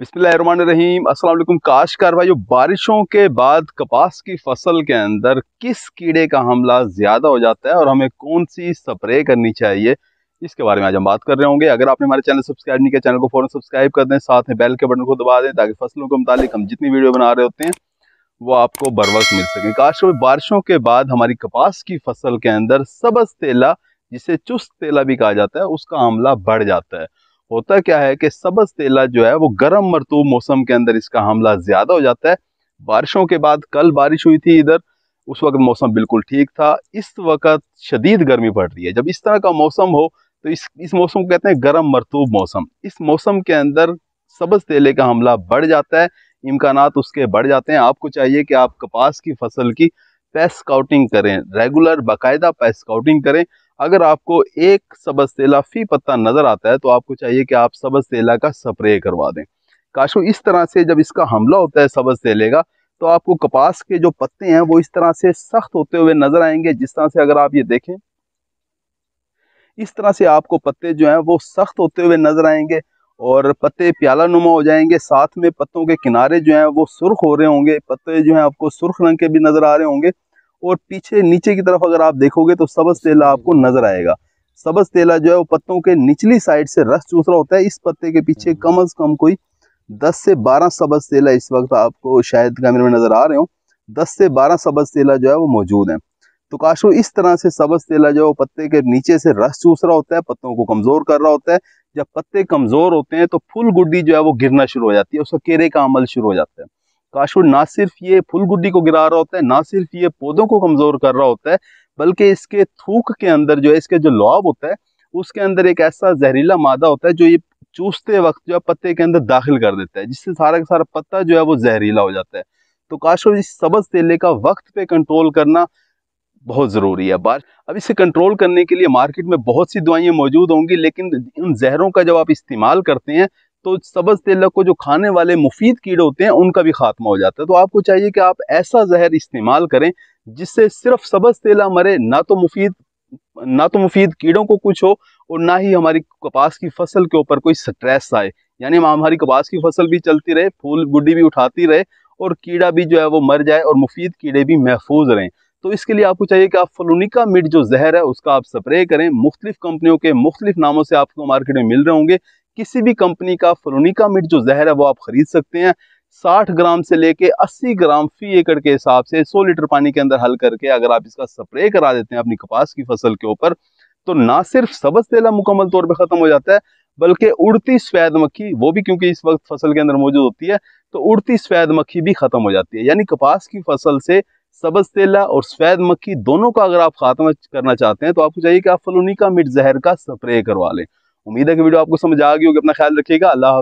बिस्मिल्लाम काश काशकार भाई बारिशों के बाद कपास की फसल के अंदर किस कीड़े का हमला ज़्यादा हो जाता है और हमें कौन सी स्प्रे करनी चाहिए इसके बारे में आज हम बात कर रहे होंगे अगर आपने हमारे चैनल सब्सक्राइब नहीं किया चैनल को फ़ौरन सब्सक्राइब कर दें साथ में बेल के बटन को दबा दें ताकि फसलों के मुतालिक हम जितनी वीडियो बना रहे होते हैं वो आपको बर मिल सके काश बारिशों के बाद हमारी कपास की फसल के अंदर सबज तेला जिसे चुस्त तेला भी कहा जाता है उसका हमला बढ़ जाता है होता क्या है कि सबस तेला जो है वो गर्म मरतूब मौसम के अंदर इसका हमला ज़्यादा हो जाता है बारिशों के बाद कल बारिश हुई थी इधर उस वक्त मौसम बिल्कुल ठीक था इस वक्त शदीद गर्मी पड़ रही है जब इस तरह का मौसम हो तो इस इस मौसम को कहते हैं गर्म मरतूब मौसम इस मौसम के अंदर सबज तेले का हमला बढ़ जाता है इम्कान उसके बढ़ जाते हैं आपको चाहिए कि आप कपास की फसल की पेस्ट स्काउटिंग करें रेगुलर बाकायदा पेस्ट स्काउटिंग करें अगर आपको एक सबज सेला फी पत्ता नज़र आता है तो आपको चाहिए कि आप सबज सेला का स्प्रे करवा दें काशो इस तरह से जब इसका हमला होता है सबज सेले का तो आपको कपास के जो पत्ते हैं वो इस तरह से सख्त होते हुए नज़र आएंगे जिस तरह से अगर आप ये देखें इस तरह से आपको पत्ते जो हैं वो सख्त होते हुए नज़र आएंगे और पत्ते प्याला नुमा हो जाएंगे साथ में पत्तों के किनारे जो हैं वो सुर्ख हो रहे होंगे पत्ते जो हैं आपको सुर्ख रंग के भी नज़र आ रहे होंगे और पीछे नीचे की तरफ अगर आप देखोगे तो सबज तेला आपको हम्म। नजर आएगा सबज तेला जो है वो पत्तों के निचली साइड से रस चूस रहा होता है इस पत्ते के पीछे हम्म। कम अज कम कोई दस से बारह सबज तेला इस वक्त आपको शायद कैमरे में नजर आ रहे हो दस से बारह सबज तेला जो है वो मौजूद है तो काशो इस तरह से सबज तेला जो है वो पत्ते के नीचे से रस चूस रहा होता है पत्तों को कमजोर कर रहा होता है जब पत्ते कमजोर होते हैं तो फुल गुड्डी जो है वो गिरना शुरू हो जाती है उसका केरे का अमल शुरू हो जाता है काशुड़ ना सिर्फ ये फुल गुड्डी को गिरा रहा होता है ना सिर्फ ये पौधों को कमज़ोर कर रहा होता है बल्कि इसके थूक के अंदर जो है इसके जो लॉब होता है उसके अंदर एक ऐसा जहरीला मादा होता है जो ये चूसते वक्त जो है पत्ते के अंदर दाखिल कर देता है जिससे सारा का सारा पत्ता जो है वो जहरीला हो जाता है तो काशुर इस सबज तेले का वक्त पे कंट्रोल करना बहुत ज़रूरी है बार अब इसे कंट्रोल करने के लिए मार्केट में बहुत सी दवाइयाँ मौजूद होंगी लेकिन उन जहरों का जब आप इस्तेमाल करते हैं तो सबज तेलक को जो खाने वाले मुफीद कीड़े होते हैं उनका भी खात्मा हो जाता है तो आपको चाहिए कि आप ऐसा जहर इस्तेमाल करें जिससे सिर्फ सबज तेला मरे ना तो मुफीद ना तो मुफीद कीड़ों को कुछ हो और ना ही हमारी कपास की फसल के ऊपर कोई स्ट्रेस आए यानी हमारी कपास की फसल भी चलती रहे फूल गुड्डी भी उठाती रहे और कीड़ा भी जो है वो मर जाए और मुफीद कीड़े भी महफूज रहें तो इसके लिए आपको चाहिए कि आप फलूनिका मिट जो जहर है उसका आप स्प्रे करें मुख्तलिफ कंपनियों के मुख्तलिफ नामों से आपको मार्केट में मिल रहे होंगे किसी भी कंपनी का फ्लोनिकामिड जो जहर है वो आप खरीद सकते हैं 60 ग्राम से लेके 80 ग्राम फी एकड़ के हिसाब से 100 लीटर पानी के अंदर हल करके अगर आप इसका स्प्रे करा देते हैं अपनी कपास की फसल के ऊपर तो ना सिर्फ सबस तेला मुकम्मल तौर पर ख़त्म हो जाता है बल्कि उड़ती सफ़ेद मक्खी वो भी क्योंकि इस वक्त फसल के अंदर मौजूद होती है तो उड़ती सफ़ेद मक्खी भी ख़त्म हो जाती है यानी कपास की फसल से सबस तेला और सफ़ेद मक्खी दोनों का अगर आप खात्मा करना चाहते हैं तो आपको चाहिए कि आप फलोनिका मिट जहर का स्प्रे करवा लें उम्मीद है कि वीडियो आपको समझ आ गई होगी अपना ख्याल रखिएगा अल्लाह